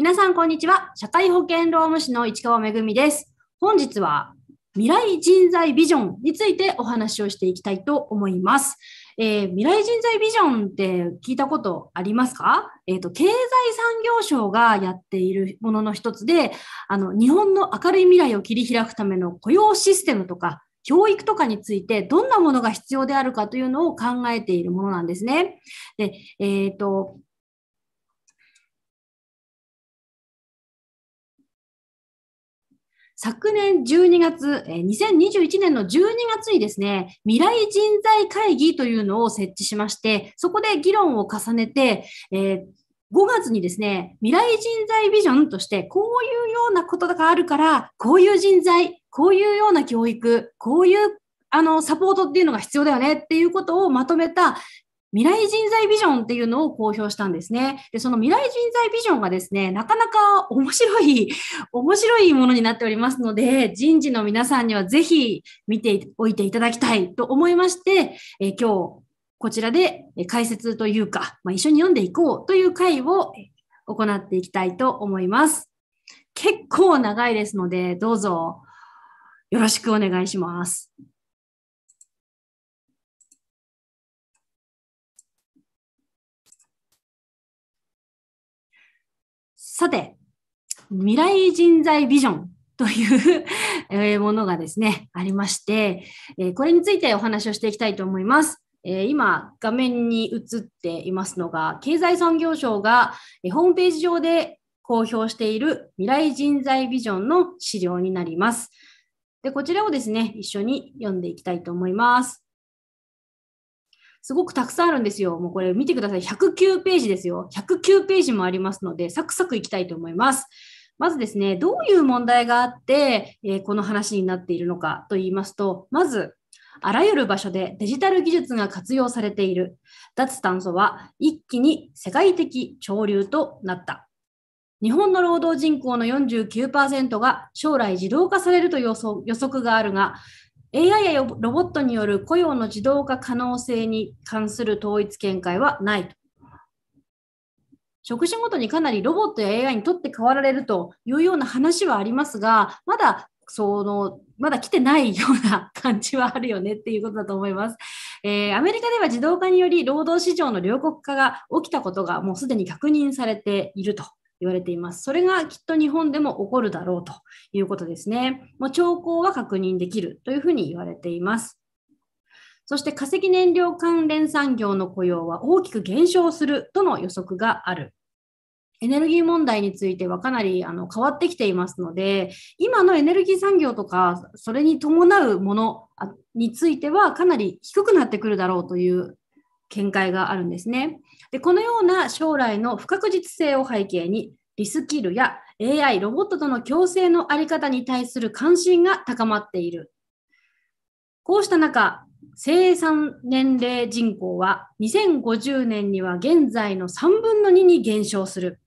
皆さん、こんにちは。社会保険労務士の市川めぐみです。本日は未来人材ビジョンについてお話をしていきたいと思います。えー、未来人材ビジョンって聞いたことありますか、えーと、経済産業省がやっているものの一つであの日本の明るい未来を切り開くための雇用システムとか教育とかについてどんなものが必要であるかというのを考えているものなんですね。でえーと昨年12月、2021年の12月にですね、未来人材会議というのを設置しまして、そこで議論を重ねて、えー5月にですね、未来人材ビジョンとして、こういうようなことがあるから、こういう人材、こういうような教育、こういうあの、サポートっていうのが必要だよねっていうことをまとめた未来人材ビジョンっていうのを公表したんですね。で、その未来人材ビジョンがですね、なかなか面白い、面白いものになっておりますので、人事の皆さんにはぜひ見ておいていただきたいと思いまして、え今日こちらで解説というか、まあ、一緒に読んでいこうという会を行っていきたいと思います。結構長いですので、どうぞよろしくお願いします。さて、未来人材ビジョンというものがですね、ありまして、これについてお話をしていきたいと思います。今、画面に映っていますのが、経済産業省がホームページ上で公表している未来人材ビジョンの資料になります。でこちらをですね、一緒に読んでいきたいと思います。すごくたくさんあるんですよ。もうこれ見てください。109ページですよ。109ページもありますので、サクサクいきたいと思います。まずですね、どういう問題があって、えー、この話になっているのかと言いますと、まず、あらゆる場所でデジタル技術が活用されている。脱炭素は一気に世界的潮流となった。日本の労働人口の49%が将来自動化されると予測があるが、AI やロボットによる雇用の自動化可能性に関する統一見解はないと。職種ごとにかなりロボットや AI にとって変わられるというような話はありますが、まだその、まだ来てないような感じはあるよねっていうことだと思います。えー、アメリカでは自動化により労働市場の両国化が起きたことがもうすでに確認されていると言われています。それがきっと日本でも起こるだろうということですね。もう兆候は確認できるというふうに言われています。そして化石燃料関連産業の雇用は大きく減少するとの予測がある。エネルギー問題についてはかなりあの変わってきていますので、今のエネルギー産業とか、それに伴うものについてはかなり低くなってくるだろうという見解があるんですね。でこのような将来の不確実性を背景にリスキルや AI、ロボットとの共生の在り方に対する関心が高まっている。こうした中、生産年齢人口は2050年には現在の3分の2に減少する。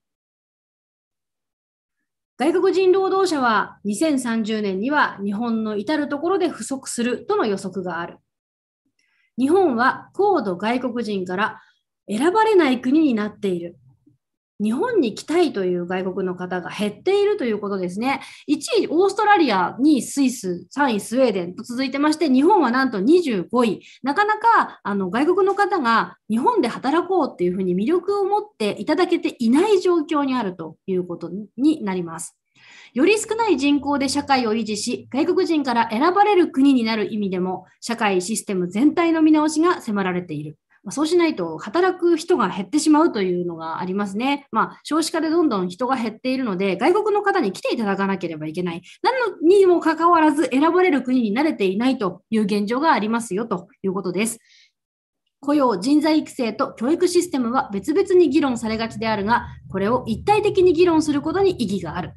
外国人労働者は2030年には日本の至るところで不足するとの予測がある。日本は高度外国人から選ばれない国になっている。日本に来たいという外国の方が減っているということですね。1位、オーストラリア、2位、スイス、3位、スウェーデンと続いてまして、日本はなんと25位。なかなかあの外国の方が日本で働こうというふうに魅力を持っていただけていない状況にあるということになります。より少ない人口で社会を維持し、外国人から選ばれる国になる意味でも、社会システム全体の見直しが迫られている。そうしないと働く人が減ってしまうというのがありますね。まあ、少子化でどんどん人が減っているので、外国の方に来ていただかなければいけない。なのにもかかわらず選ばれる国に慣れていないという現状がありますよということです。雇用、人材育成と教育システムは別々に議論されがちであるが、これを一体的に議論することに意義がある。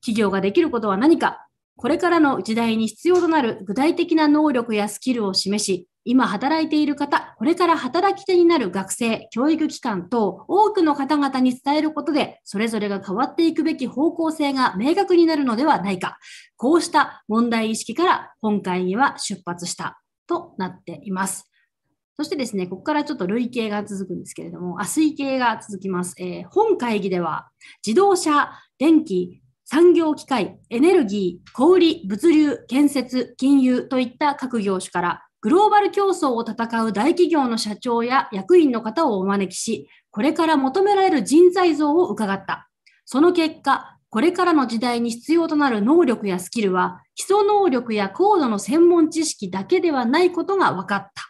企業ができることは何か、これからの時代に必要となる具体的な能力やスキルを示し、今働いている方、これから働き手になる学生、教育機関等、多くの方々に伝えることで、それぞれが変わっていくべき方向性が明確になるのではないか。こうした問題意識から本会議は出発したとなっています。そしてですね、ここからちょっと累計が続くんですけれども、あ推計が続きます、えー、本会議では、自動車、電気、産業機械、エネルギー、小売、物流、建設、金融といった各業種から、グローバル競争を戦う大企業の社長や役員の方をお招きし、これから求められる人材像を伺った。その結果、これからの時代に必要となる能力やスキルは、基礎能力や高度の専門知識だけではないことが分かった。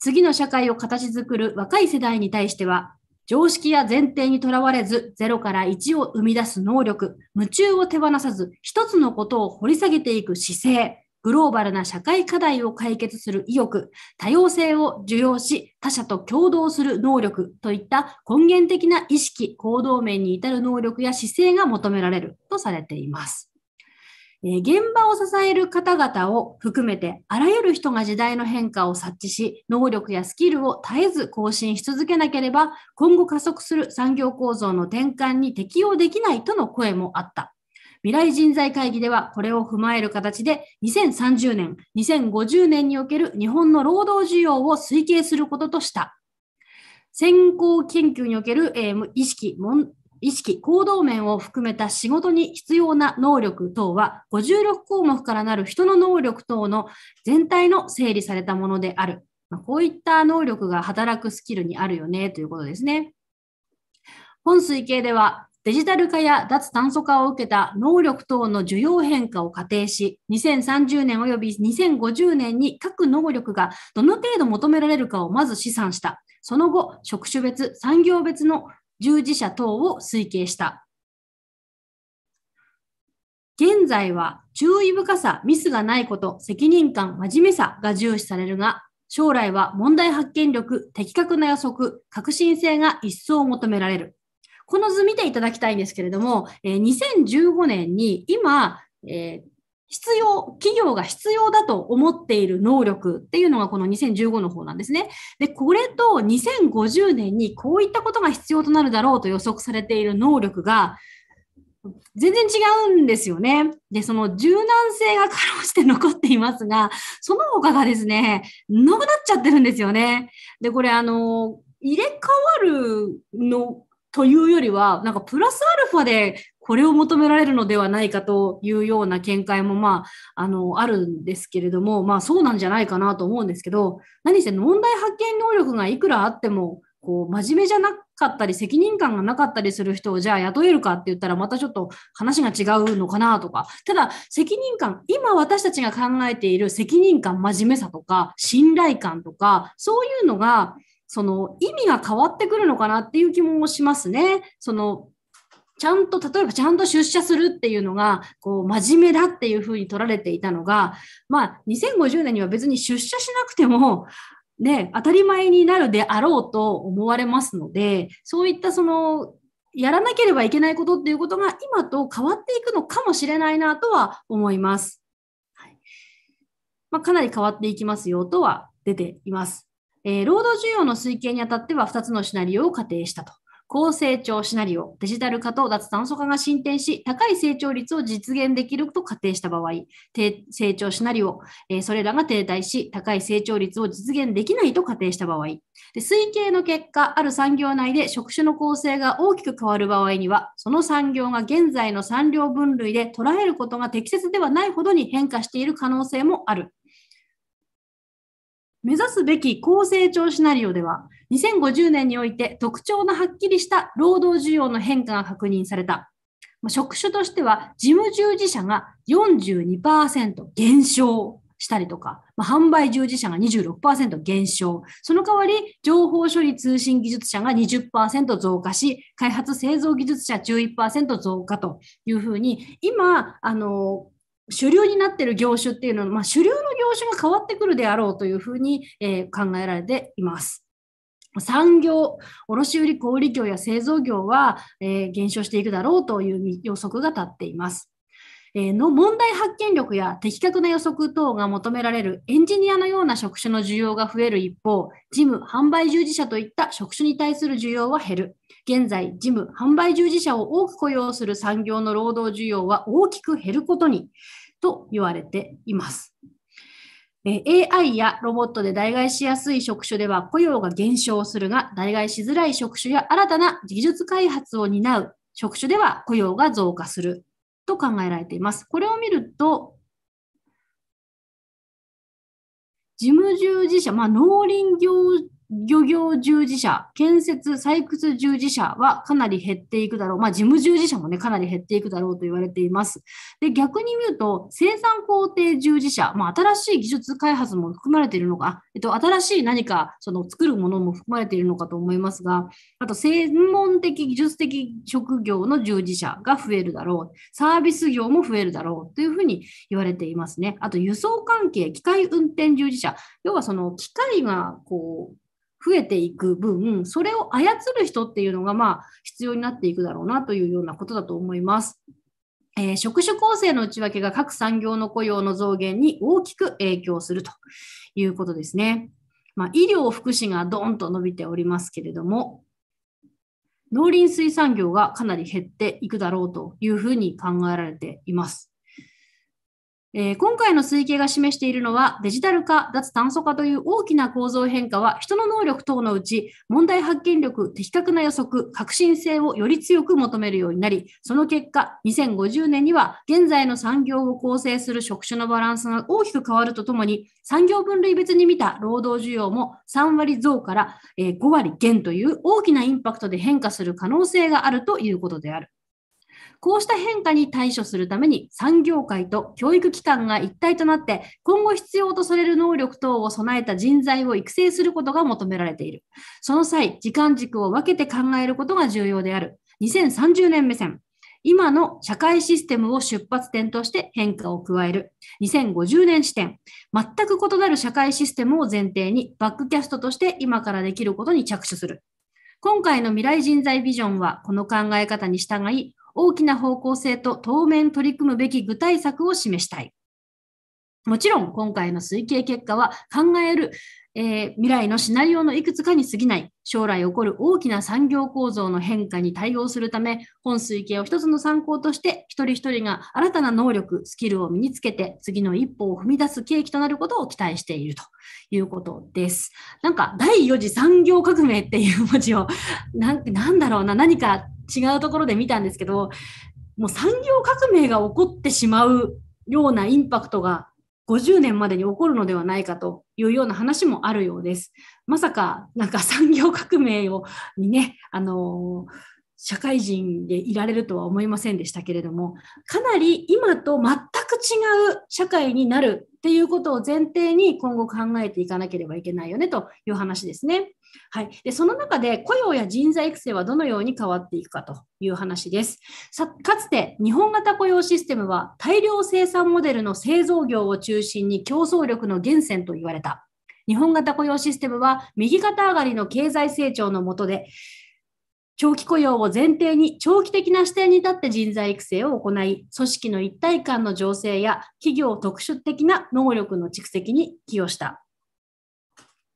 次の社会を形作る若い世代に対しては、常識や前提にとらわれず、0から1を生み出す能力、夢中を手放さず、一つのことを掘り下げていく姿勢、グローバルな社会課題を解決する意欲、多様性を受容し、他者と共同する能力といった根源的な意識、行動面に至る能力や姿勢が求められるとされています。現場を支える方々を含めて、あらゆる人が時代の変化を察知し、能力やスキルを絶えず更新し続けなければ、今後加速する産業構造の転換に適用できないとの声もあった未来人材会議ではこれを踏まえる形で2030年、2050年における日本の労働需要を推計することとした。先行研究における、えー、意識、意識、行動面を含めた仕事に必要な能力等は、56項目からなる人の能力等の全体の整理されたものである。まあ、こういった能力が働くスキルにあるよねということですね。本推計では、デジタル化や脱炭素化を受けた能力等の需要変化を仮定し、2030年及び2050年に各能力がどの程度求められるかをまず試算した。その後、職種別、産業別の従事者等を推計した。現在は注意深さ、ミスがないこと、責任感、真面目さが重視されるが、将来は問題発見力、的確な予測、革新性が一層求められる。この図見ていただきたいんですけれども、えー、2015年に今、えー、必要、企業が必要だと思っている能力っていうのがこの2015の方なんですね。で、これと2050年にこういったことが必要となるだろうと予測されている能力が全然違うんですよね。で、その柔軟性がかろうじて残っていますが、その他がですね、なくなっちゃってるんですよね。で、これあの、入れ替わるのというよりは、なんかプラスアルファでこれを求められるのではないかというような見解も、まあ、あの、あるんですけれども、まあそうなんじゃないかなと思うんですけど、何せ問題発見能力がいくらあっても、こう、真面目じゃなかったり、責任感がなかったりする人を、じゃあ雇えるかって言ったら、またちょっと話が違うのかなとか。ただ、責任感、今私たちが考えている責任感、真面目さとか、信頼感とか、そういうのが、その意味が変わってくるのかなっていう気もしますね。そのちゃんと、例えばちゃんと出社するっていうのが、こう、真面目だっていうふうに取られていたのが、まあ、2050年には別に出社しなくても、ね、当たり前になるであろうと思われますので、そういったその、やらなければいけないことっていうことが今と変わっていくのかもしれないなとは思います。はいまあ、かなり変わっていきますよとは出ています。えー、労働需要の推計にあたっては2つのシナリオを仮定したと。高成長シナリオ、デジタル化と脱炭素化が進展し、高い成長率を実現できると仮定した場合、低成長シナリオ、えー、それらが停滞し、高い成長率を実現できないと仮定した場合、で推計の結果、ある産業内で職種の構成が大きく変わる場合には、その産業が現在の産業分類で捉えることが適切ではないほどに変化している可能性もある目指すべき高成長シナリオでは、2050年において特徴のはっきりした労働需要の変化が確認された。職種としては、事務従事者が42%減少したりとか、販売従事者が26%減少、その代わり情報処理通信技術者が20%増加し、開発製造技術者11%増加というふうに、今、あの、主流になっている業種っていうのは、まあ、主流の業種が変わってくるであろうというふうに、え考えられています。産業、卸売小売業や製造業は、え減少していくだろうという予測が立っています。の問題発見力や的確な予測等が求められるエンジニアのような職種の需要が増える一方、事務、販売従事者といった職種に対する需要は減る。現在、事務、販売従事者を多く雇用する産業の労働需要は大きく減ることにと言われています。AI やロボットで代替しやすい職種では雇用が減少するが、代替しづらい職種や新たな技術開発を担う職種では雇用が増加する。と考えられています。これを見ると、事務従事者、まあ、農林業漁業従事者、建設、採掘従事者はかなり減っていくだろう。まあ、事務従事者もね、かなり減っていくだろうと言われています。で、逆に言うと、生産工程従事者、まあ、新しい技術開発も含まれているのか、えっと、新しい何か、その、作るものも含まれているのかと思いますが、あと、専門的、技術的職業の従事者が増えるだろう。サービス業も増えるだろうというふうに言われていますね。あと、輸送関係、機械運転従事者。要は、その、機械が、こう、増えていく分、それを操る人っていうのが、まあ、必要になっていくだろうなというようなことだと思います。えー、職種構成の内訳が各産業の雇用の増減に大きく影響するということですね。まあ、医療、福祉がどんと伸びておりますけれども、農林水産業がかなり減っていくだろうというふうに考えられています。えー、今回の推計が示しているのは、デジタル化、脱炭素化という大きな構造変化は、人の能力等のうち、問題発見力、的確な予測、革新性をより強く求めるようになり、その結果、2050年には、現在の産業を構成する職種のバランスが大きく変わるとともに、産業分類別に見た労働需要も3割増から5割減という大きなインパクトで変化する可能性があるということである。こうした変化に対処するために産業界と教育機関が一体となって、今後必要とされる能力等を備えた人材を育成することが求められている。その際、時間軸を分けて考えることが重要である。2030年目線。今の社会システムを出発点として変化を加える。2050年視点。全く異なる社会システムを前提に、バックキャストとして今からできることに着手する。今回の未来人材ビジョンはこの考え方に従い、大きな方向性と当面取り組むべき具体策を示したい。もちろん、今回の推計結果は考える、えー、未来のシナリオのいくつかに過ぎない、将来起こる大きな産業構造の変化に対応するため、本推計を一つの参考として、一人一人が新たな能力、スキルを身につけて、次の一歩を踏み出す契機となることを期待しているということです。なんか、第4次産業革命っていう文字を、なんだろうな、何か違うところで見たんですけど、もう産業革命が起こってしまうようなインパクトが50年までに起こるのではないかというような話もあるようです。まさか、なんか産業革命をにね、あのー社会人でいられるとは思いませんでしたけれども、かなり今と全く違う社会になるっていうことを前提に今後考えていかなければいけないよねという話ですね。はい、でその中で雇用や人材育成はどのように変わっていくかという話ですさ。かつて日本型雇用システムは大量生産モデルの製造業を中心に競争力の源泉と言われた。日本型雇用システムは右肩上がりの経済成長のもとで長期雇用を前提に長期的な視点に立って人材育成を行い、組織の一体感の醸成や企業特殊的な能力の蓄積に寄与した。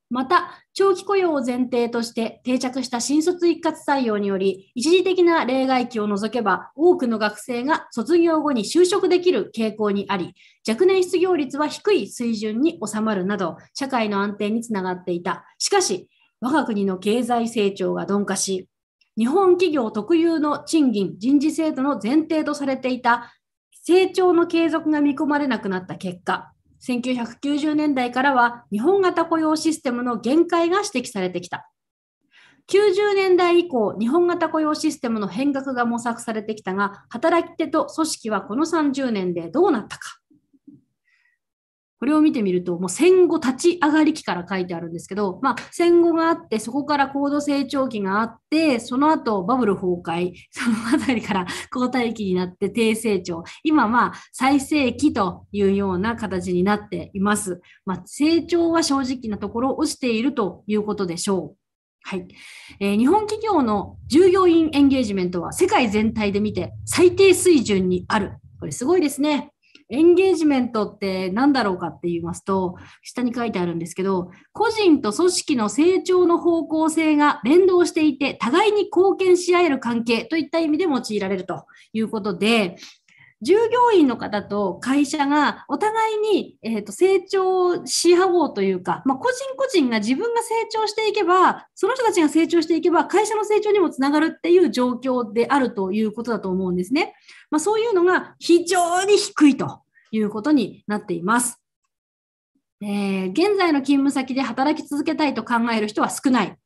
また、長期雇用を前提として定着した新卒一括採用により、一時的な例外期を除けば、多くの学生が卒業後に就職できる傾向にあり、若年失業率は低い水準に収まるなど、社会の安定につながっていた。しかし、我が国の経済成長が鈍化し、日本企業特有の賃金、人事制度の前提とされていた成長の継続が見込まれなくなった結果、1990年代からは日本型雇用システムの限界が指摘されてきた。90年代以降、日本型雇用システムの変革が模索されてきたが、働き手と組織はこの30年でどうなったか。これを見てみると、もう戦後立ち上がり期から書いてあるんですけど、まあ、戦後があって、そこから高度成長期があって、その後バブル崩壊、そのあたりから交代期になって低成長、今まあ最盛期というような形になっています。まあ、成長は正直なところ落ちているということでしょう。はい、えー、日本企業の従業員エンゲージメントは世界全体で見て最低水準にある。これすごいですね。エンゲージメントって何だろうかって言いますと、下に書いてあるんですけど、個人と組織の成長の方向性が連動していて、互いに貢献し合える関係といった意味で用いられるということで、従業員の方と会社がお互いに、えー、と成長し合おうというか、まあ、個人個人が自分が成長していけば、その人たちが成長していけば、会社の成長にもつながるっていう状況であるということだと思うんですね。まあ、そういうのが非常に低いということになっています。えー、現在の勤務先で働き続けたいと考える人は少ない。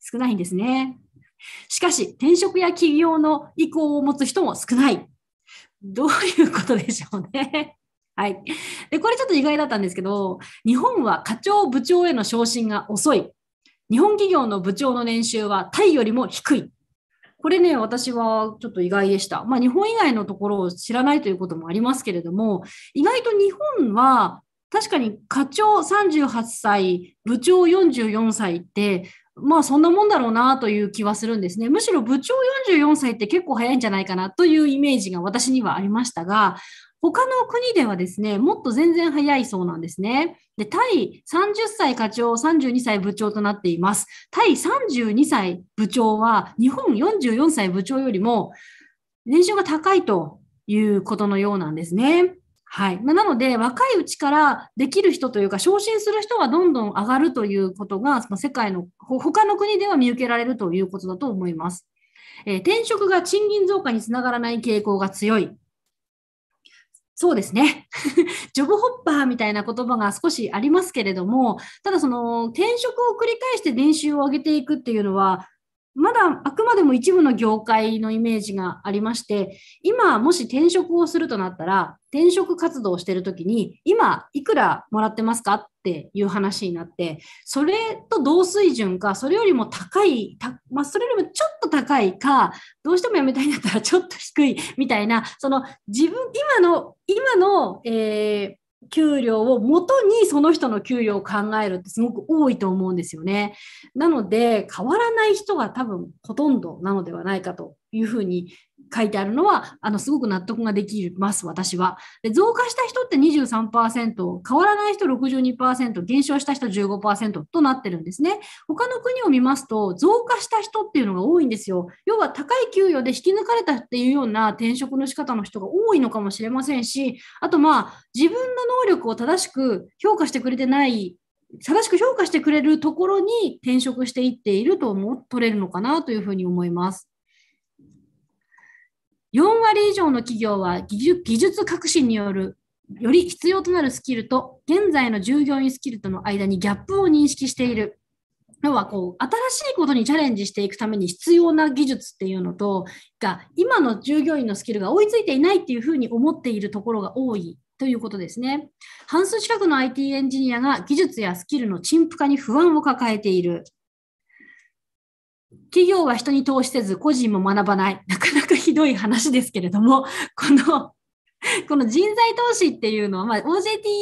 少ないんですね。しかし、転職や起業の意向を持つ人も少ない。どういうことでしょうね。はい。で、これちょっと意外だったんですけど、日本は課長部長への昇進が遅い。日本企業の部長の年収はタイよりも低い。これね、私はちょっと意外でした。まあ、日本以外のところを知らないということもありますけれども、意外と日本は確かに課長38歳、部長44歳って、まあそんなもんだろうなという気はするんですね。むしろ部長44歳って結構早いんじゃないかなというイメージが私にはありましたが、他の国ではですね、もっと全然早いそうなんですね。で、タイ30歳課長、32歳部長となっています。タイ32歳部長は日本44歳部長よりも年収が高いということのようなんですね。はいまなので若いうちからできる人というか昇進する人はどんどん上がるということが、世界の他の国では見受けられるということだと思います、えー、転職が賃金増加につながらない傾向が強いそうですね。ジョブホッパーみたいな言葉が少しありますけれども、ただその転職を繰り返して年収を上げていくっていうのは、まだあくまでも一部の業界のイメージがありまして、今もし転職をするとなったら、転職活動をしているときに、今いくらもらってますかっていう話になって、それと同水準か、それよりも高い、まあ、それよりもちょっと高いか、どうしても辞めたいんだったらちょっと低いみたいな、その自分、今の、今の、えー給料をもとにその人の給料を考えるってすごく多いと思うんですよね。なので変わらない人が多分ほとんどなのではないかというふうに書いてあるのは、あの、すごく納得ができます、私は。で、増加した人って23%、変わらない人62%、減少した人15%となってるんですね。他の国を見ますと、増加した人っていうのが多いんですよ。要は高い給与で引き抜かれたっていうような転職の仕方の人が多いのかもしれませんし、あとまあ、自分の能力を正しく評価してくれてない正しく評価してくれるところに転職していっているとも取れるのかなというふうに思います。4割以上の企業は技術革新によるより必要となるスキルと現在の従業員スキルとの間にギャップを認識している。要はこう新しいことにチャレンジしていくために必要な技術っていうのとが今の従業員のスキルが追いついていないっていうふうに思っているところが多いということですね。半数近くの IT エンジニアが技術やスキルの陳腐化に不安を抱えている。企業は人に投資せず個人も学ばない。なかなかひどい話ですけれども、このこの人材投資っていうのは、まあ、OJT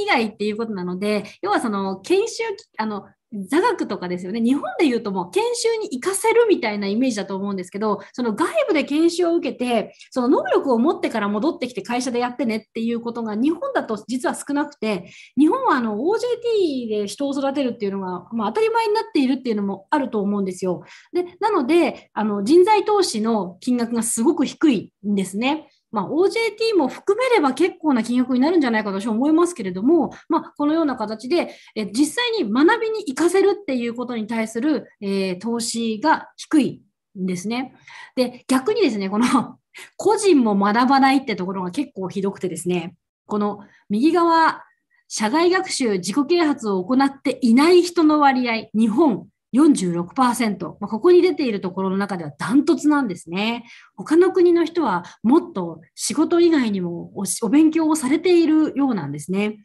以外っていうことなので、要はその研修、あの、座学とかですよね。日本で言うともう研修に行かせるみたいなイメージだと思うんですけど、その外部で研修を受けて、その能力を持ってから戻ってきて会社でやってねっていうことが日本だと実は少なくて、日本はあの OJT で人を育てるっていうのが、まあ、当たり前になっているっていうのもあると思うんですよ。で、なので、あの人材投資の金額がすごく低いんですね。まあ、OJT も含めれば結構な金額になるんじゃないかと私は思いますけれども、まあ、このような形で、え実際に学びに行かせるっていうことに対する、えー、投資が低いんですね。で、逆にですね、この個人も学ばないってところが結構ひどくてですね、この右側、社外学習、自己啓発を行っていない人の割合、日本、46%、まあ、ここに出ているところの中ではダントツなんですね。他の国の人はもっと仕事以外にもお勉強をされているようなんですね。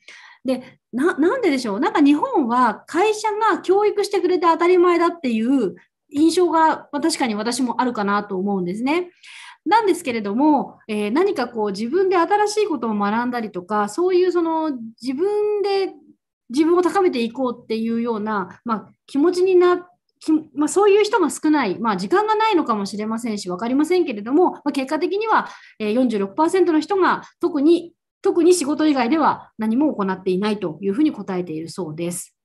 でな、なんででしょうなんか日本は会社が教育してくれて当たり前だっていう印象が確かに私もあるかなと思うんですね。なんですけれども、えー、何かこう自分で新しいことを学んだりとか、そういうその自分で自分を高めていこうっていうような、まあ、気持ちになって、まあ、そういう人が少ない、まあ、時間がないのかもしれませんし分かりませんけれども、まあ、結果的には46%の人が特に特に仕事以外では何も行っていないというふうに答えているそうです。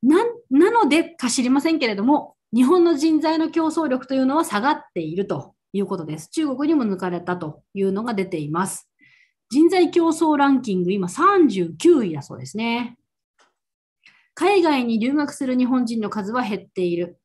ななのでか知りませんけれども日本の人材の競争力というのは下がっているということです。中国にも抜かれたというのが出ています。人材競争ランキング、今39位だそうですね。海外に留学する日本人の数は減っている。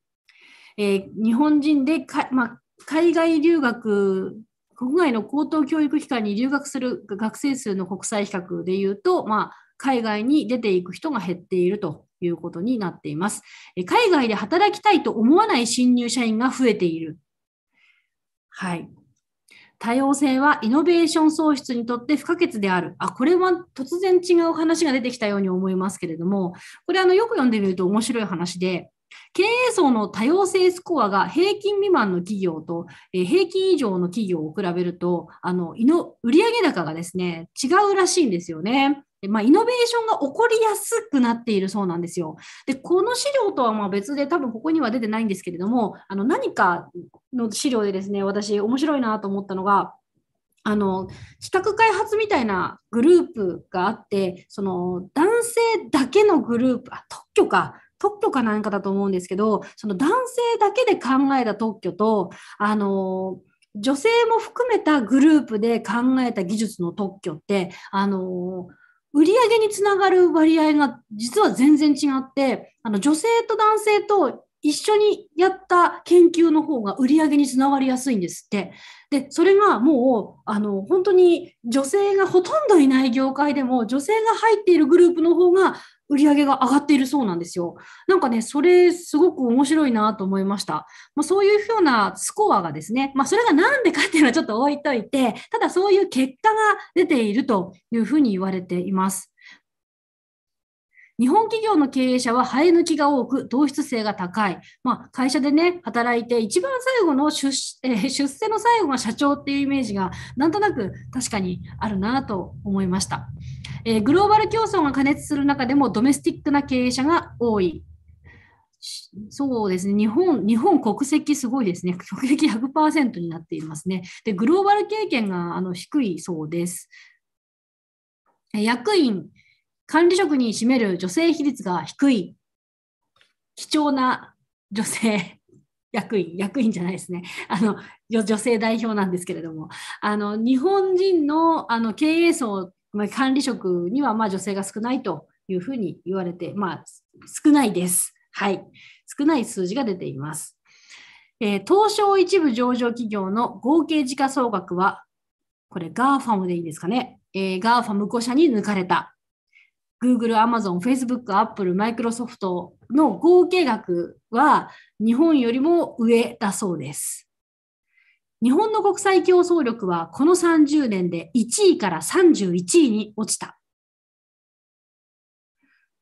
えー、日本人でか、まあ、海外留学、国外の高等教育機関に留学する学生数の国際比較でいうと、まあ、海外に出ていく人が減っているということになっています。え海外で働きたいと思わない新入社員が増えている。はい。多様性はイノベーション創出にとって不可欠である。あ、これは突然違う話が出てきたように思いますけれども、これあのよく読んでみると面白い話で、経営層の多様性スコアが平均未満の企業と、え平均以上の企業を比べると、あの、売上高がですね、違うらしいんですよね。まあ、イノベーションが起こりやすくなっているそうなんですよ。で、この資料とはまあ別で、多分ここには出てないんですけれども、あの何かの資料でですね、私、面白いなと思ったのが、あの企画開発みたいなグループがあってその男性だけのグループあ特許か特許かなんかだと思うんですけどその男性だけで考えた特許とあの女性も含めたグループで考えた技術の特許ってあの売り上げにつながる割合が実は全然違って、あの女性と男性と一緒にやった研究の方が売り上げにつながりやすいんですって。で、それがもう、あの、本当に女性がほとんどいない業界でも、女性が入っているグループの方が売り上げが上がっているそうなんですよ。なんかね、それすごく面白いなと思いました。まあ、そういうふうなスコアがですね、まあ、それが何でかっていうのはちょっと置いといて、ただそういう結果が出ているというふうに言われています。日本企業の経営者は生え抜きが多く、同質性が高い。まあ、会社でね、働いて、一番最後の出,、えー、出世の最後が社長っていうイメージが、なんとなく確かにあるなと思いました、えー、グローバル競争が加熱する中でも、ドメスティックな経営者が多い。そうですね、日本、日本国籍すごいですね。国籍100%になっていますね。で、グローバル経験があの低いそうです。役員、管理職に占める女性比率が低い、貴重な女性 役員、役員じゃないですね。あの、女性代表なんですけれども、あの、日本人のあの経営層、管理職にはまあ女性が少ないというふうに言われて、まあ、少ないです。はい。少ない数字が出ています。えー、東証一部上場企業の合計時価総額は、これ GAFAM でいいですかね。えー、GAFAM5 社に抜かれた。Google、Amazon、Facebook、Apple、Microsoft の合計額は日本よりも上だそうです。日本の国際競争力はこの30年で1位から31位に落ちた。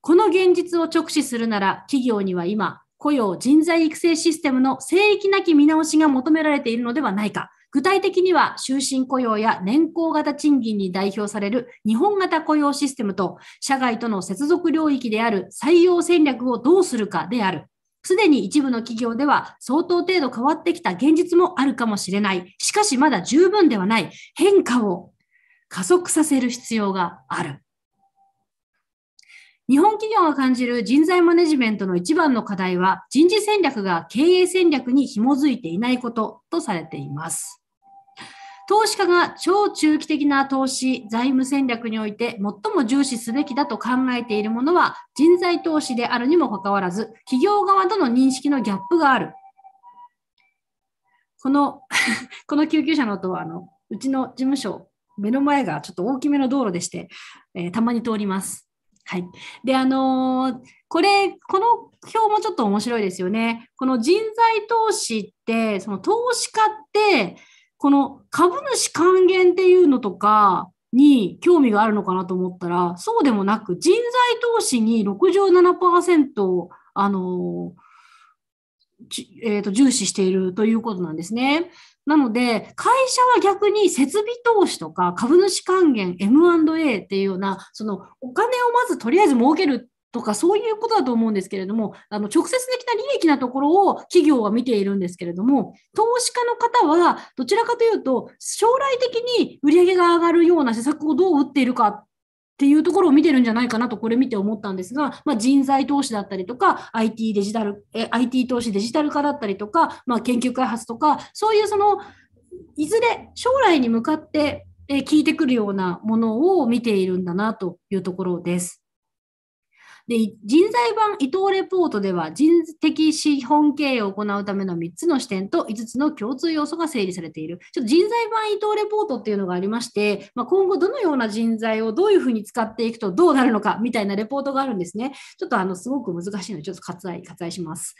この現実を直視するなら企業には今雇用人材育成システムの聖域なき見直しが求められているのではないか具体的には終身雇用や年功型賃金に代表される日本型雇用システムと社外との接続領域である採用戦略をどうするかである。すでに一部の企業では相当程度変わってきた現実もあるかもしれない。しかしまだ十分ではない変化を加速させる必要がある。日本企業が感じる人材マネジメントの一番の課題は人事戦略が経営戦略に紐づいていないこととされています。投資家が超中期的な投資、財務戦略において最も重視すべきだと考えているものは人材投資であるにもかかわらず、企業側との認識のギャップがある。この この救急車の音は、あの、うちの事務所、目の前がちょっと大きめの道路でして、えー、たまに通ります。はい。で、あのー、これ、この表もちょっと面白いですよね。この人材投資って、その投資家って、この株主還元っていうのとかに興味があるのかなと思ったら、そうでもなく、人材投資に67%、あの、えー、と重視しているということなんですね。なので、会社は逆に設備投資とか株主還元 M&A っていうような、そのお金をまずとりあえず儲けるとかそういうことだと思うんですけれども、あの直接的な利益なところを企業は見ているんですけれども、投資家の方はどちらかというと、将来的に売上が上がるような施策をどう打っているかっていうところを見てるんじゃないかなと、これ見て思ったんですが、まあ、人材投資だったりとか、IT デジタル、IT 投資デジタル化だったりとか、まあ、研究開発とか、そういうその、いずれ将来に向かって効いてくるようなものを見ているんだなというところです。で人材版伊藤レポートでは人的資本経営を行うための3つの視点と5つの共通要素が整理されている。ちょっと人材版伊藤レポートっていうのがありまして、まあ、今後どのような人材をどういうふうに使っていくとどうなるのかみたいなレポートがあるんですね。ちょっとあのすごく難しいのでちょっと割愛割愛します。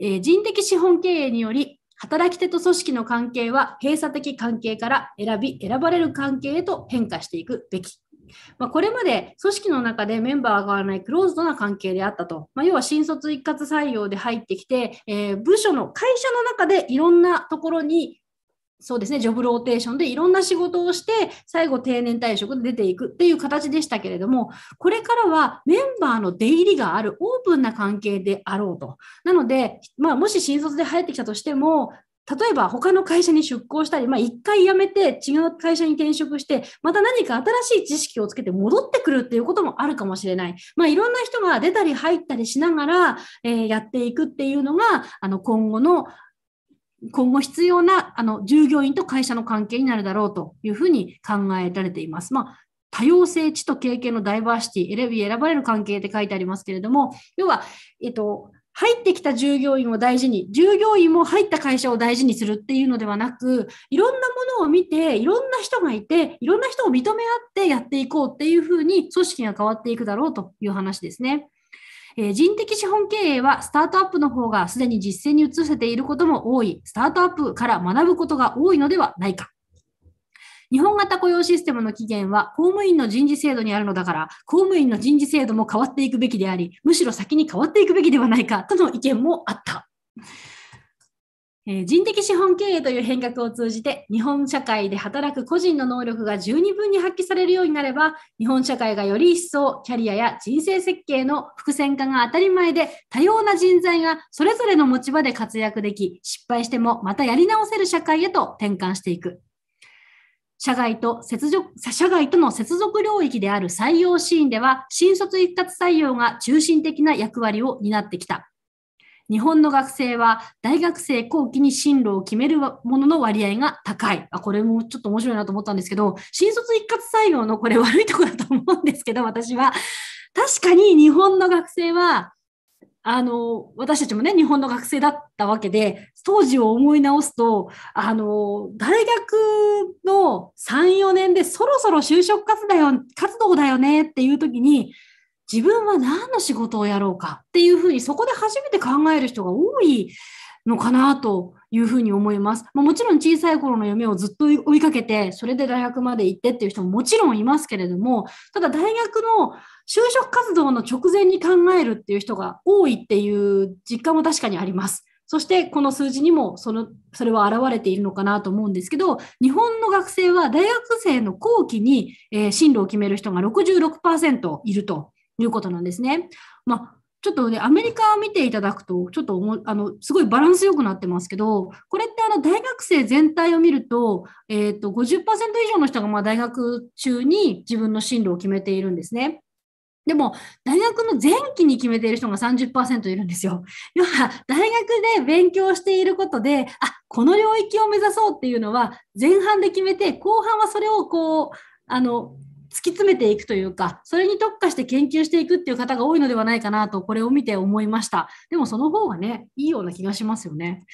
えー、人的資本経営により働き手と組織の関係は閉鎖的関係から選び選ばれる関係へと変化していくべきまあ、これまで組織の中でメンバーがないクローズドな関係であったと、まあ、要は新卒一括採用で入ってきて、えー、部署の会社の中でいろんなところにそうですね、ジョブローテーションでいろんな仕事をして、最後定年退職で出ていくっていう形でしたけれども、これからはメンバーの出入りがあるオープンな関係であろうと。なので、まあ、もし新卒で入ってきたとしても、例えば他の会社に出向したり、まあ、一回辞めて違う会社に転職して、また何か新しい知識をつけて戻ってくるっていうこともあるかもしれない。まあ、いろんな人が出たり入ったりしながら、えー、やっていくっていうのが、あの、今後の、今後必要な、あの、従業員と会社の関係になるだろうというふうに考えられています。まあ多様性、知と経験のダイバーシティ、選び選ばれる関係って書いてありますけれども、要は、えっと、入ってきた従業員を大事に、従業員も入った会社を大事にするっていうのではなく、いろんなものを見て、いろんな人がいて、いろんな人を認め合ってやっていこうっていうふうに組織が変わっていくだろうという話ですね。えー、人的資本経営はスタートアップの方がすでに実践に移せていることも多い、スタートアップから学ぶことが多いのではないか。日本型雇用システムの起源は公務員の人事制度にあるのだから、公務員の人事制度も変わっていくべきであり、むしろ先に変わっていくべきではないかとの意見もあった。人的資本経営という変革を通じて日本社会で働く個人の能力が十二分に発揮されるようになれば日本社会がより一層キャリアや人生設計の伏線化が当たり前で多様な人材がそれぞれの持ち場で活躍でき失敗してもまたやり直せる社会へと転換していく社外と接続、社外との接続領域である採用シーンでは、新卒一括採用が中心的な役割を担ってきた。日本の学生は大学生後期に進路を決めるものの割合が高い。あこれもちょっと面白いなと思ったんですけど、新卒一括採用のこれ悪いとこだと思うんですけど、私は。確かに日本の学生はあの、私たちもね、日本の学生だったわけで、当時を思い直すと、あの、大学の3、4年でそろそろ就職活だよ活動だよねっていう時に、自分は何の仕事をやろうかっていうふうに、そこで初めて考える人が多いのかなというふうに思います。もちろん小さい頃の夢をずっと追いかけて、それで大学まで行ってっていう人ももちろんいますけれども、ただ大学の就職活動の直前に考えるっていう人が多いっていう実感は確かにあります。そしてこの数字にもそのそれは表れているのかなと思うんですけど日本の学生は大学生の後期に、え進路を決める人が66%いるということなんですね。まあちょっとね、アメリカを見ていただくと、ちょっとあのすごいバランスよくなってますけど、これってあの大学生全体を見ると、えーと、50%以上の人がま大学中に自分の進路を決めているんですね。でも、大学の前期に決めている人が30%いるんですよ。要は、大学で勉強していることで、あ、この領域を目指そうっていうのは、前半で決めて、後半はそれをこう、あの、突き詰めていくというか、それに特化して研究していくっていう方が多いのではないかなと、これを見て思いました。でもその方がね、いいような気がしますよね。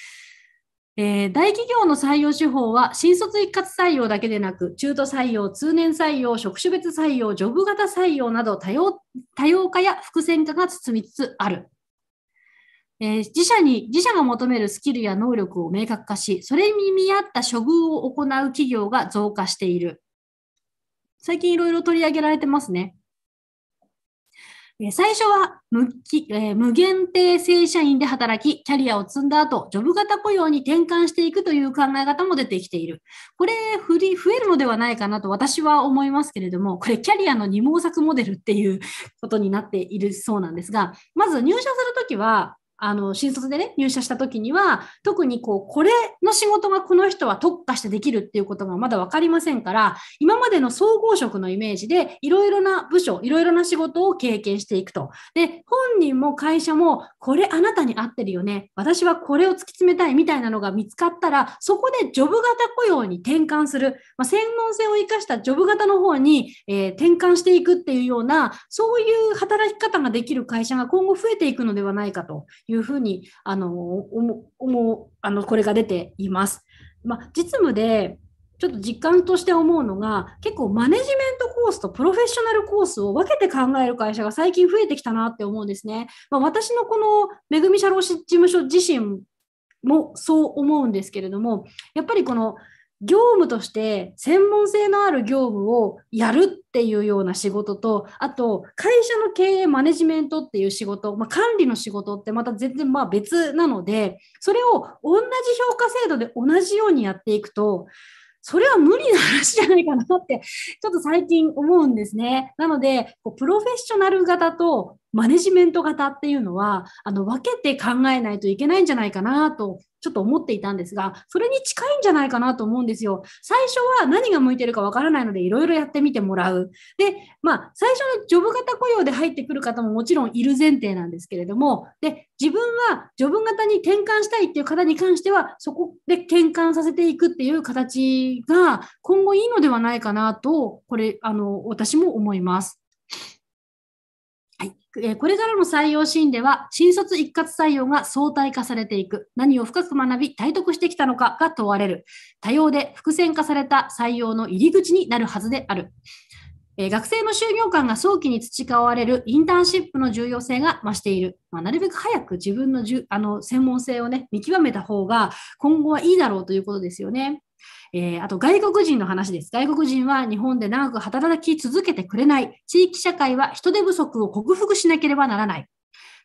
えー、大企業の採用手法は新卒一括採用だけでなく中途採用、通年採用、職種別採用、ジョブ型採用など多様多様化や伏線化が包みつつある。えー、自社に自社が求めるスキルや能力を明確化し、それに見合った処遇を行う企業が増加している。最近いろいろ取り上げられてますね。最初は無き、えー、無限定正社員で働き、キャリアを積んだ後、ジョブ型雇用に転換していくという考え方も出てきている。これ、振り、増えるのではないかなと私は思いますけれども、これ、キャリアの二毛作モデルっていうことになっているそうなんですが、まず入社するときは、あの、新卒でね、入社した時には、特にこう、これの仕事がこの人は特化してできるっていうことがまだ分かりませんから、今までの総合職のイメージで、いろいろな部署、いろいろな仕事を経験していくと。で、本人も会社も、これあなたに合ってるよね。私はこれを突き詰めたいみたいなのが見つかったら、そこでジョブ型雇用に転換する。まあ、専門性を生かしたジョブ型の方に、えー、転換していくっていうような、そういう働き方ができる会社が今後増えていくのではないかというふうに、あの、思うあの、これが出ています。まあ、実務で、ちょっと実感として思うのが、結構マネジメントコースとプロフェッショナルコースを分けて考える会社が最近増えてきたなって思うんですね。まあ、私のこのめぐみ社労士事務所自身もそう思うんですけれども、やっぱりこの業務として専門性のある業務をやるっていうような仕事と、あと会社の経営マネジメントっていう仕事、まあ、管理の仕事ってまた全然まあ別なので、それを同じ評価制度で同じようにやっていくと、それは無理な話じゃないかなって、ちょっと最近思うんですね。なので、プロフェッショナル型とマネジメント型っていうのは、あの、分けて考えないといけないんじゃないかなとちょっと思っていたんですが、それに近いんじゃないかなと思うんですよ。最初は何が向いてるかわからないので、いろいろやってみてもらう。で、まあ、最初のジョブ型雇用で入ってくる方ももちろんいる前提なんですけれども、で、自分はジョブ型に転換したいっていう方に関しては、そこで転換させていくっていう形が今後いいのではないかなと、これ、あの、私も思います。はい、これからの採用シーンでは、新卒一括採用が相対化されていく、何を深く学び、体得してきたのかが問われる、多様で伏線化された採用の入り口になるはずである。え学生の就業観が早期に培われるインターンシップの重要性が増している。まあ、なるべく早く自分のじゅあの専門性を、ね、見極めた方が今後はいいだろうということですよね。えー、あと外国人の話です。外国人は日本で長く働き続けてくれない。地域社会は人手不足を克服しなければならない。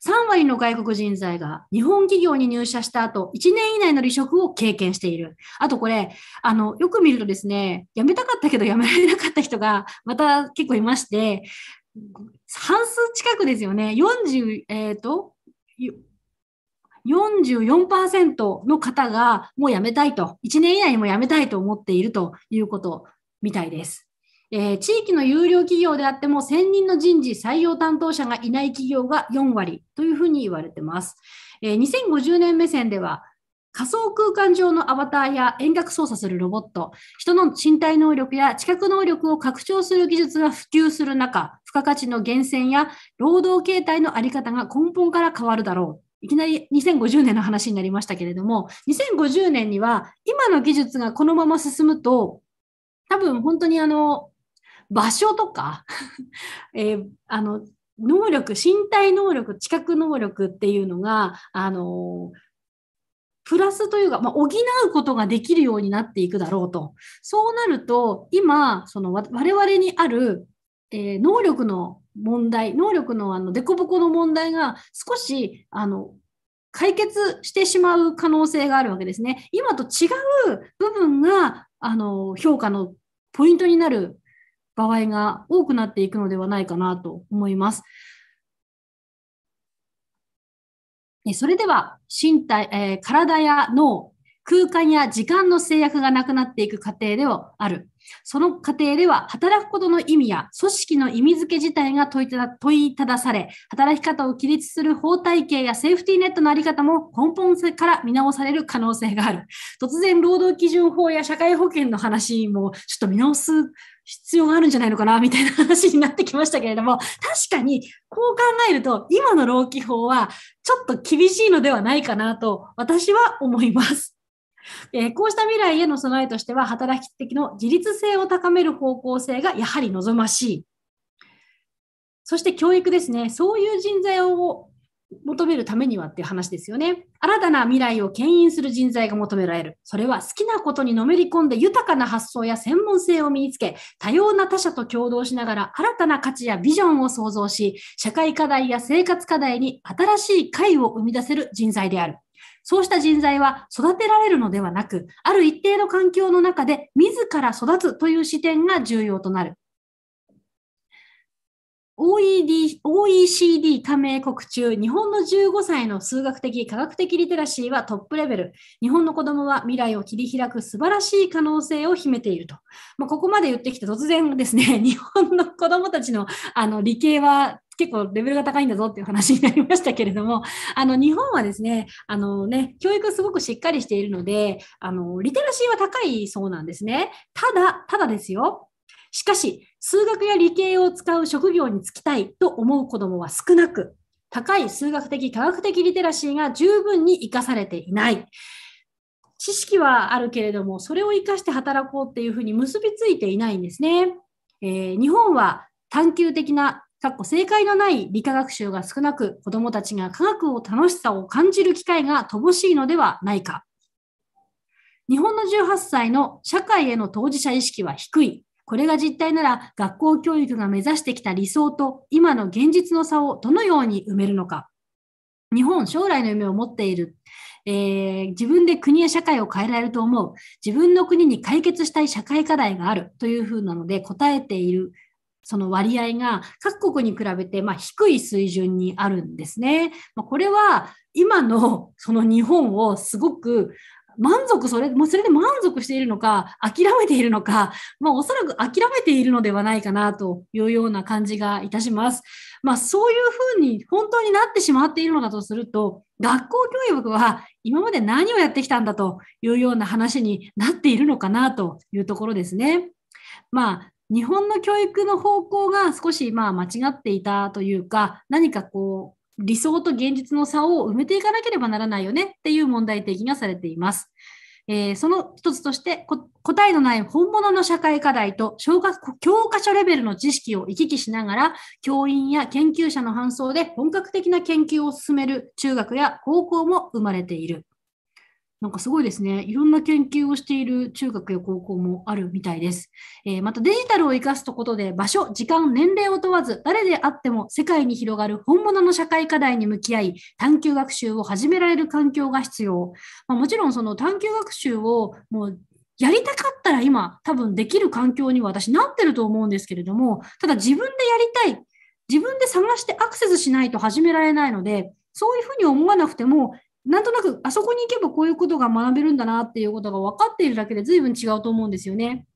3割の外国人材が日本企業に入社した後、1年以内の離職を経験している。あとこれ、あの、よく見るとですね、辞めたかったけど辞められなかった人がまた結構いまして、半数近くですよね。40、えっ、ー、と、44%の方がもう辞めたいと、1年以内にも辞めたいと思っているということみたいです。えー、地域の有料企業であっても1000人の人事採用担当者がいない企業が4割というふうに言われています。えー、2050年目線では仮想空間上のアバターや遠隔操作するロボット、人の身体能力や知覚能力を拡張する技術が普及する中、付加価値の源泉や労働形態の在り方が根本から変わるだろういきなり2050年の話になりましたけれども、2050年には今の技術がこのまま進むと、多分本当にあの、場所とか えー、あの、能力、身体能力、知覚能力っていうのが、あの、プラスというか、まあ、補うことができるようになっていくだろうと。そうなると、今、その我々にあるえー、能力の問題、能力のあの凸凹の問題が少しあの解決してしまう可能性があるわけですね。今と違う部分があの評価のポイントになる場合が多くなっていくのではないかなと思います。それでは身体、えー、体や脳、空間や時間の制約がなくなっていく過程ではあるその過程では働くことの意味や組織の意味づけ自体が問いた問いただされ、働き方を規律する法体系やセーフティーネットのあり方も根本から見直される可能性がある。突然、労働基準法や社会保険の話もちょっと見直す必要があるんじゃないのかな、みたいな話になってきましたけれども、確かにこう考えると、今の労基法はちょっと厳しいのではないかなと私は思います。えー、こうした未来への備えとしては、働き的の自立性を高める方向性がやはり望ましい。そして教育ですね。そういう人材を求めるためにはっていう話ですよね。新たな未来を牽引する人材が求められる。それは好きなことにのめり込んで豊かな発想や専門性を身につけ、多様な他者と共同しながら新たな価値やビジョンを創造し、社会課題や生活課題に新しい解を生み出せる人材である。そうした人材は育てられるのではなく、ある一定の環境の中で自ら育つという視点が重要となる。OED OECD 加盟国中、日本の15歳の数学的、科学的リテラシーはトップレベル。日本の子供は未来を切り開く素晴らしい可能性を秘めていると。まあ、ここまで言ってきて突然ですね、日本の子供たちのあの理系は結構レベルが高いんだぞっていう話になりましたけれども、あの、日本はですね、あのね、教育すごくしっかりしているので、あの、リテラシーは高いそうなんですね。ただ、ただですよ。しかし、数学や理系を使う職業に就きたいと思う子どもは少なく、高い数学的、科学的リテラシーが十分に生かされていない。知識はあるけれども、それを生かして働こうっていうふうに結びついていないんですね。えー、日本は探究的なかっこ正解のない理科学習が少なく、子どもたちが科学を楽しさを感じる機会が乏しいのではないか。日本の18歳の社会への当事者意識は低い。これが実態なら学校教育が目指してきた理想と今の現実の差をどのように埋めるのか。日本将来の夢を持っている。えー、自分で国や社会を変えられると思う。自分の国に解決したい社会課題があるというふうなので答えているその割合が各国に比べてま低い水準にあるんですね。まこれは今のその日本をすごく満足それ、もうそれで満足しているのか、諦めているのか、まあおそらく諦めているのではないかなというような感じがいたします。まあそういうふうに本当になってしまっているのだとすると、学校教育は今まで何をやってきたんだというような話になっているのかなというところですね。まあ日本の教育の方向が少しまあ間違っていたというか、何かこう、理想と現実の差を埋めていかなければならないよねっていう問題提起がされています。えー、その一つとして答えのない本物の社会課題と教科書レベルの知識を行き来しながら教員や研究者の搬送で本格的な研究を進める中学や高校も生まれている。なんかすごいですね。いろんな研究をしている中学や高校もあるみたいです。えー、またデジタルを生かすとことで場所、時間、年齢を問わず誰であっても世界に広がる本物の社会課題に向き合い探究学習を始められる環境が必要。まあ、もちろんその探究学習をもうやりたかったら今多分できる環境には私なってると思うんですけれども、ただ自分でやりたい、自分で探してアクセスしないと始められないので、そういうふうに思わなくても、なんとなくあそこに行けばこういうことが学べるんだなっていうことが分かっているだけで随分違うと思うんですよね。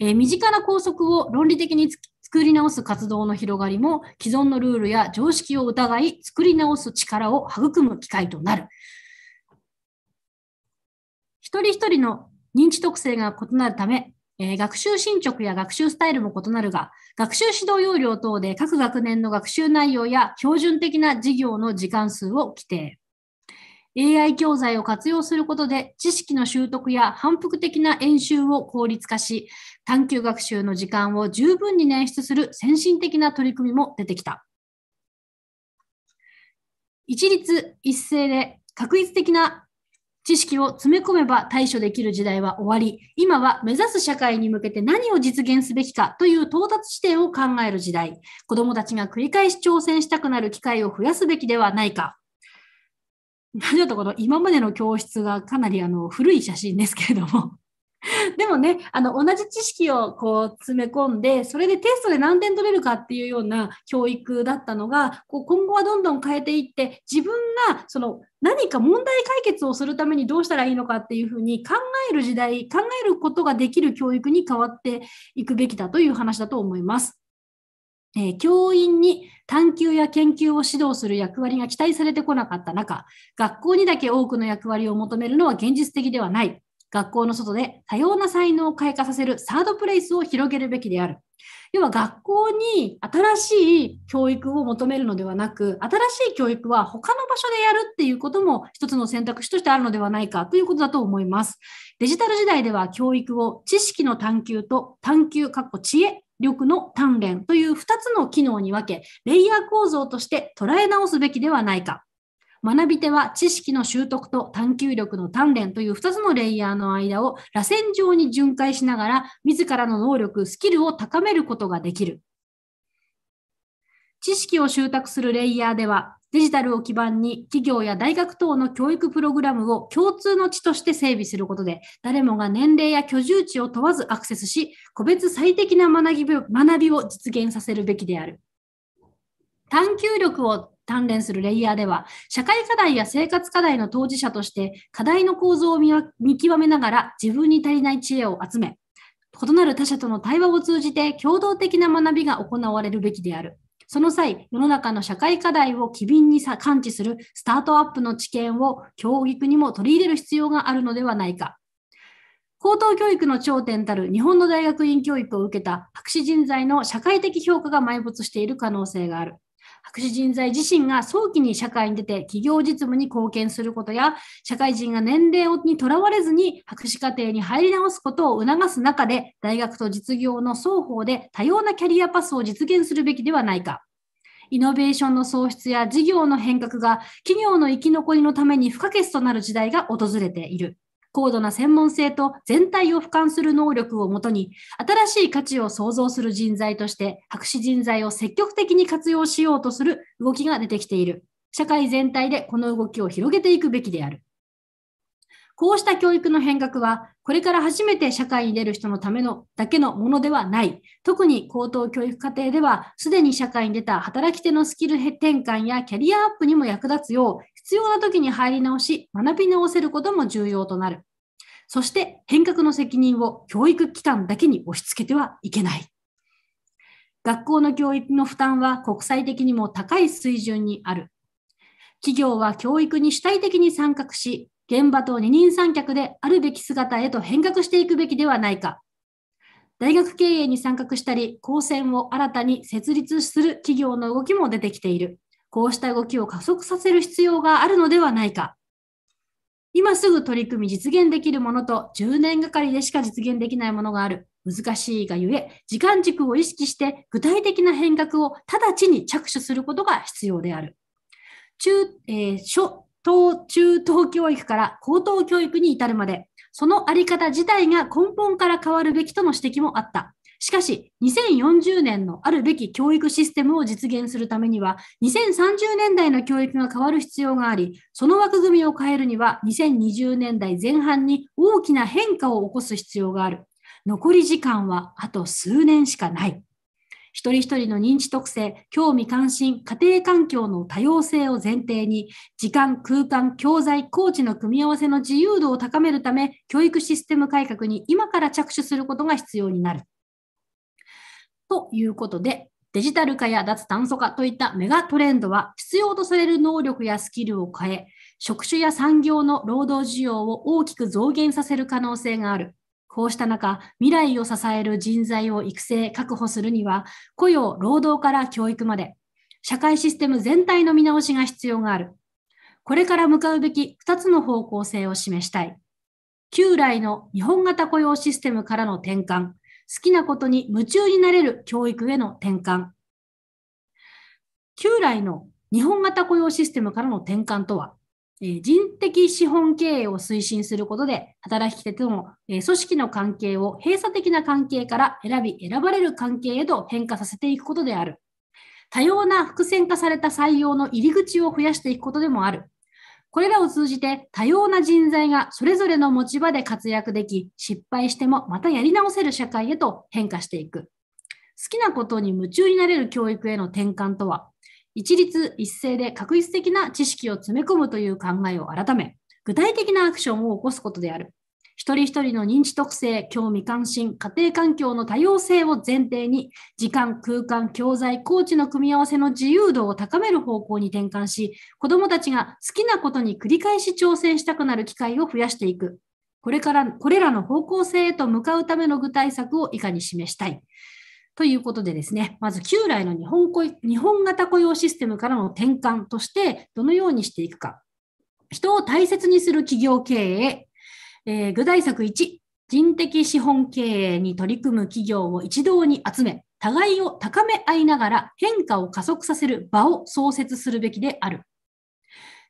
えー、身近な校則を論理的に作り直す活動の広がりも既存のルールや常識を疑い作り直す力を育む機会となる。一人一人の認知特性が異なるため、えー、学習進捗や学習スタイルも異なるが、学習指導要領等で各学年の学習内容や標準的な授業の時間数を規定。AI 教材を活用することで知識の習得や反復的な演習を効率化し、探究学習の時間を十分に捻出する先進的な取り組みも出てきた。一律一斉で確実的な知識を詰め込めば対処できる時代は終わり、今は目指す社会に向けて何を実現すべきかという到達地点を考える時代、子どもたちが繰り返し挑戦したくなる機会を増やすべきではないか、っこの今までの教室がかなりあの古い写真ですけれども でもね、あの同じ知識をこう詰め込んで、それでテストで何点取れるかっていうような教育だったのが、こう今後はどんどん変えていって、自分がその何か問題解決をするためにどうしたらいいのかっていうふうに考える時代、考えることができる教育に変わっていくべきだという話だと思います。えー、教員に探究や研究を指導する役割が期待されてこなかった中、学校にだけ多くの役割を求めるのは現実的ではない。学校の外で多様な才能を開花させるサードプレイスを広げるべきである。要は学校に新しい教育を求めるのではなく、新しい教育は他の場所でやるっていうことも一つの選択肢としてあるのではないかということだと思います。デジタル時代では教育を知識の探求と探求、かっこ知恵力の鍛錬という2つの機能に分け、レイヤー構造として捉え直すべきではないか。学び手は知識の習得と探求力の鍛錬という2つのレイヤーの間を螺旋状に巡回しながら、自らの能力、スキルを高めることができる。知識を習得するレイヤーでは、デジタルを基盤に企業や大学等の教育プログラムを共通の地として整備することで、誰もが年齢や居住地を問わずアクセスし、個別最適な学びを実現させるべきである。探求力を鍛錬するレイヤーでは、社会課題や生活課題の当事者として、課題の構造を見極めながら自分に足りない知恵を集め、異なる他者との対話を通じて共同的な学びが行われるべきである。その際、世の中の社会課題を機敏に感知するスタートアップの知見を教育にも取り入れる必要があるのではないか。高等教育の頂点たる日本の大学院教育を受けた博士人材の社会的評価が埋没している可能性がある。白紙人材自身が早期に社会に出て企業実務に貢献することや、社会人が年齢にとらわれずに博士課程に入り直すことを促す中で、大学と実業の双方で多様なキャリアパスを実現するべきではないか。イノベーションの創出や事業の変革が企業の生き残りのために不可欠となる時代が訪れている。高度な専門性と全体を俯瞰する能力をもとに、新しい価値を創造する人材として、博士人材を積極的に活用しようとする動きが出てきている。社会全体でこの動きを広げていくべきである。こうした教育の変革は、これから初めて社会に出る人のためのだけのものではない。特に高等教育課程では、すでに社会に出た働き手のスキル転換やキャリアアップにも役立つよう、必要な時に入り直し、学び直せることも重要となる。そして変革の責任を教育機関だけに押し付けてはいけない。学校の教育の負担は国際的にも高い水準にある。企業は教育に主体的に参画し、現場と二人三脚であるべき姿へと変革していくべきではないか。大学経営に参画したり、高専を新たに設立する企業の動きも出てきている。こうした動きを加速させる必要があるのではないか。今すぐ取り組み実現できるものと10年がかりでしか実現できないものがある。難しいがゆえ、時間軸を意識して具体的な変革を直ちに着手することが必要である。中、えー、初等中等教育から高等教育に至るまで、そのあり方自体が根本から変わるべきとの指摘もあった。しかし、2040年のあるべき教育システムを実現するためには、2030年代の教育が変わる必要があり、その枠組みを変えるには、2020年代前半に大きな変化を起こす必要がある。残り時間はあと数年しかない。一人一人の認知特性、興味関心、家庭環境の多様性を前提に、時間、空間、教材、コーチの組み合わせの自由度を高めるため、教育システム改革に今から着手することが必要になる。ということで、デジタル化や脱炭素化といったメガトレンドは必要とされる能力やスキルを変え、職種や産業の労働需要を大きく増減させる可能性がある。こうした中、未来を支える人材を育成、確保するには、雇用、労働から教育まで、社会システム全体の見直しが必要がある。これから向かうべき2つの方向性を示したい。旧来の日本型雇用システムからの転換、好きなことに夢中になれる教育への転換。旧来の日本型雇用システムからの転換とは、人的資本経営を推進することで、働き手との組織の関係を閉鎖的な関係から選び、選ばれる関係へと変化させていくことである。多様な伏線化された採用の入り口を増やしていくことでもある。これらを通じて多様な人材がそれぞれの持ち場で活躍でき、失敗してもまたやり直せる社会へと変化していく。好きなことに夢中になれる教育への転換とは、一律一斉で確実的な知識を詰め込むという考えを改め、具体的なアクションを起こすことである。一人一人の認知特性、興味関心、家庭環境の多様性を前提に、時間、空間、教材、コーチの組み合わせの自由度を高める方向に転換し、子どもたちが好きなことに繰り返し挑戦したくなる機会を増やしていく。これから、これらの方向性へと向かうための具体策をいかに示したい。ということでですね、まず旧来の日本日本型雇用システムからの転換として、どのようにしていくか。人を大切にする企業経営、えー、具体策1、人的資本経営に取り組む企業を一堂に集め、互いを高め合いながら変化を加速させる場を創設するべきである。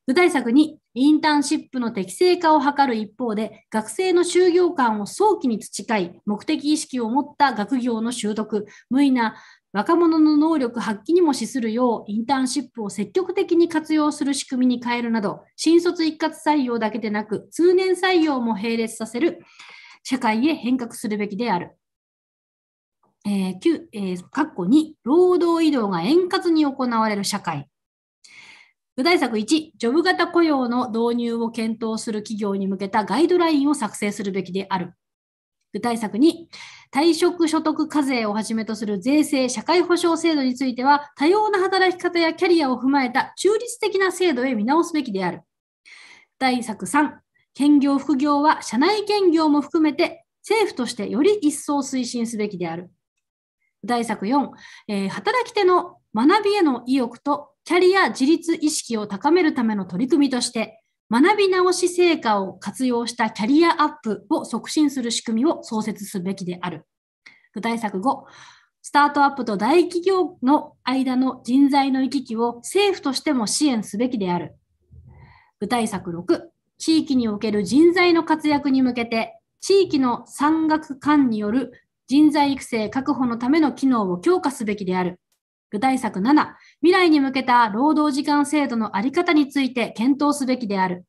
具体策2、インターンシップの適正化を図る一方で、学生の就業観を早期に培い、目的意識を持った学業の習得、無意な若者の能力発揮にも資するよう、インターンシップを積極的に活用する仕組みに変えるなど、新卒一括採用だけでなく、通年採用も並列させる社会へ変革するべきである。えー、9、えー、2、労働移動が円滑に行われる社会。具体策1、ジョブ型雇用の導入を検討する企業に向けたガイドラインを作成するべきである。具体策2、退職所得課税をはじめとする税制、社会保障制度については、多様な働き方やキャリアを踏まえた中立的な制度へ見直すべきである。対策3、兼業・副業は社内兼業も含めて政府としてより一層推進すべきである。対策4、えー、働き手の学びへの意欲とキャリア自立意識を高めるための取り組みとして、学び直し成果を活用したキャリアアップを促進する仕組みを創設すべきである。具体策5、スタートアップと大企業の間の人材の行き来を政府としても支援すべきである。具体策6、地域における人材の活躍に向けて、地域の産学官による人材育成確保のための機能を強化すべきである。具体策7、未来に向けた労働時間制度のあり方について検討すべきである。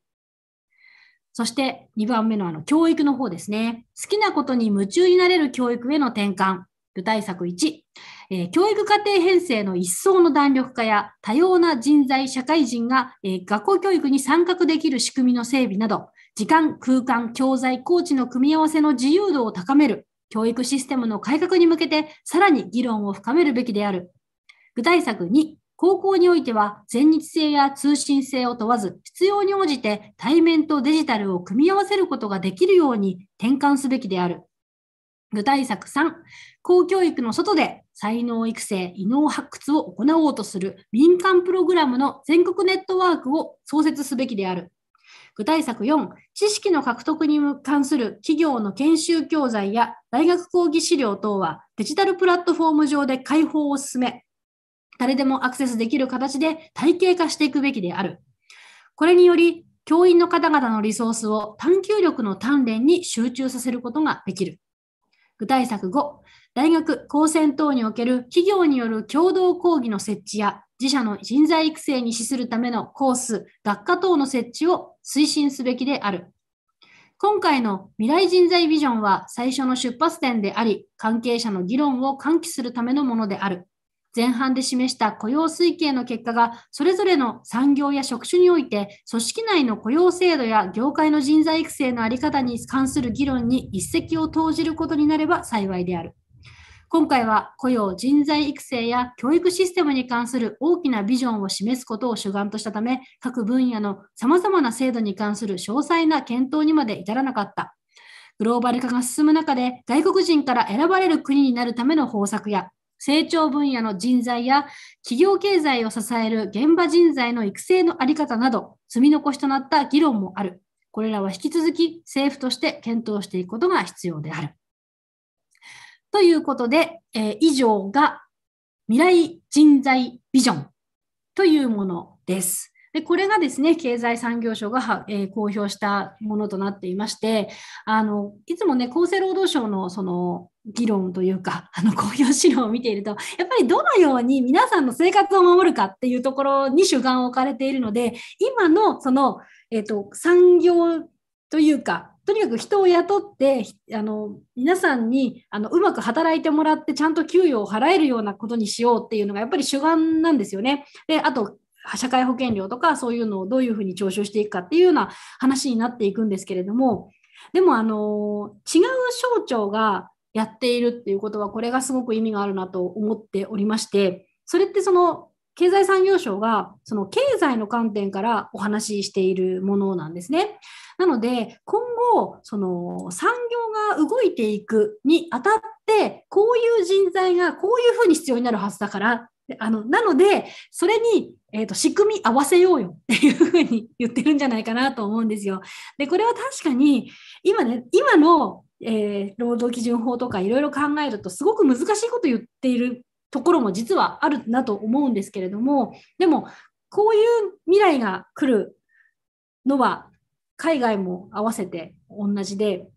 そして2番目のあの教育の方ですね。好きなことに夢中になれる教育への転換。具体策1、えー、教育課程編成の一層の弾力化や多様な人材、社会人が、えー、学校教育に参画できる仕組みの整備など、時間、空間、教材、コーチの組み合わせの自由度を高める、教育システムの改革に向けてさらに議論を深めるべきである。具体策2、高校においては全日制や通信制を問わず必要に応じて対面とデジタルを組み合わせることができるように転換すべきである。具体策3、公教育の外で才能育成、異能発掘を行おうとする民間プログラムの全国ネットワークを創設すべきである。具体策4、知識の獲得に関する企業の研修教材や大学講義資料等はデジタルプラットフォーム上で開放を進め、誰でもアクセスできる形で体系化していくべきである。これにより、教員の方々のリソースを探求力の鍛錬に集中させることができる。具体策5、大学、高専等における企業による共同講義の設置や自社の人材育成に資するためのコース、学科等の設置を推進すべきである。今回の未来人材ビジョンは最初の出発点であり、関係者の議論を喚起するためのものである。前半で示した雇用推計の結果が、それぞれの産業や職種において、組織内の雇用制度や業界の人材育成の在り方に関する議論に一石を投じることになれば幸いである。今回は雇用、人材育成や教育システムに関する大きなビジョンを示すことを主眼としたため、各分野の様々な制度に関する詳細な検討にまで至らなかった。グローバル化が進む中で、外国人から選ばれる国になるための方策や、成長分野の人材や企業経済を支える現場人材の育成の在り方など、積み残しとなった議論もある。これらは引き続き政府として検討していくことが必要である。ということで、えー、以上が未来人材ビジョンというものです。で、これがですね、経済産業省が、えー、公表したものとなっていまして、あの、いつもね、厚生労働省のその議論というか、あの、公表資料を見ていると、やっぱりどのように皆さんの生活を守るかっていうところに主眼を置かれているので、今のその、えっ、ー、と、産業というか、とにかく人を雇ってあの皆さんにあのうまく働いてもらってちゃんと給与を払えるようなことにしようっていうのがやっぱり主眼なんですよね。であと社会保険料とかそういうのをどういうふうに徴収していくかっていうような話になっていくんですけれどもでもあの違う省庁がやっているっていうことはこれがすごく意味があるなと思っておりましてそれってその経済産業省がその経済の観点からお話ししているものなんですね。なので今後その産業が動いていくにあたってこういう人材がこういうふうに必要になるはずだからあのなので、それに、えーと、仕組み合わせようよ っていうふうに言ってるんじゃないかなと思うんですよ。で、これは確かに今ね、今の、えー、労働基準法とかいろいろ考えると、すごく難しいこと言っているところも実はあるなと思うんですけれども、でも、こういう未来が来るのは、海外も合わせて同じで、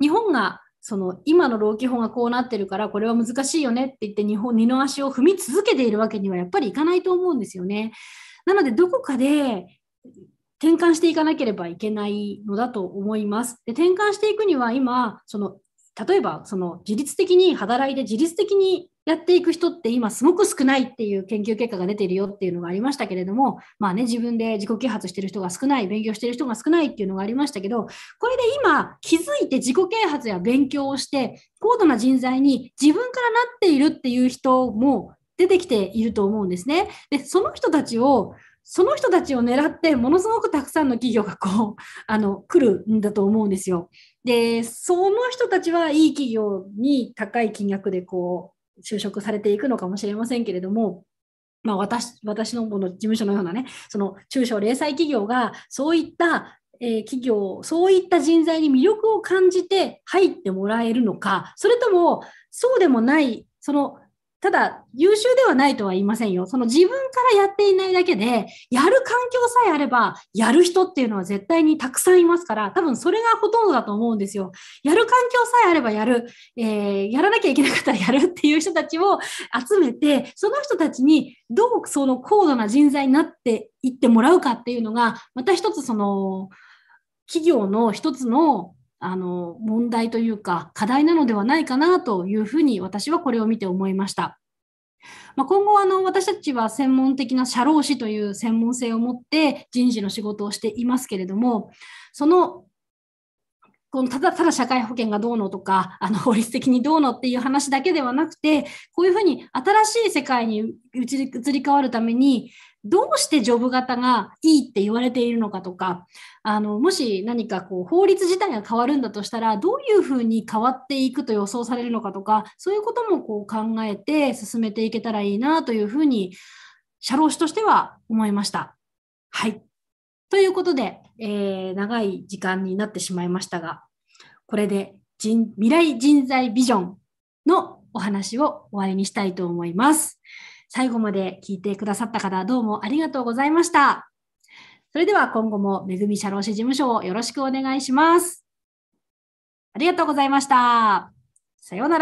日本がその今の老基法がこうなってるからこれは難しいよねって言って日本二の足を踏み続けているわけにはやっぱりいかないと思うんですよね。なのでどこかで転換していかなければいけないのだと思います。で転換していくには今その例えばその自律的に働いて自律的にやっていく人って今すごく少ないっていう研究結果が出ているよっていうのがありましたけれども、まあね、自分で自己啓発してる人が少ない、勉強してる人が少ないっていうのがありましたけど、これで今気づいて自己啓発や勉強をして、高度な人材に自分からなっているっていう人も出てきていると思うんですね。で、その人たちをその人たちを狙って、ものすごくたくさんの企業がこう、あの、来るんだと思うんですよ。で、その人たちはいい企業に高い金額でこう、就職されていくのかもしれませんけれども、まあ、私私のもの事務所のようなねその中小零細企業がそういった、えー、企業そういった人材に魅力を感じて入ってもらえるのかそれともそうでもないそのただ、優秀ではないとは言いませんよ。その自分からやっていないだけで、やる環境さえあれば、やる人っていうのは絶対にたくさんいますから、多分それがほとんどだと思うんですよ。やる環境さえあればやる、えー、やらなきゃいけなかったらやるっていう人たちを集めて、その人たちにどうその高度な人材になっていってもらうかっていうのが、また一つその、企業の一つのあの問題というか課題なのではないかなというふうに私はこれを見て思いました。まあ、今後あの私たちは専門的な社労士という専門性を持って人事の仕事をしていますけれどもそのこのただただ社会保険がどうのとかあの法律的にどうのっていう話だけではなくてこういうふうに新しい世界に移り変わるためにどうしてジョブ型がいいって言われているのかとか、あの、もし何かこう、法律自体が変わるんだとしたら、どういうふうに変わっていくと予想されるのかとか、そういうこともこう考えて進めていけたらいいなというふうに、社労士としては思いました。はい。ということで、えー、長い時間になってしまいましたが、これで人未来人材ビジョンのお話を終わりにしたいと思います。最後まで聞いてくださった方、どうもありがとうございました。それでは今後もめぐみ社労士事務所をよろしくお願いします。ありがとうございました。さようなら。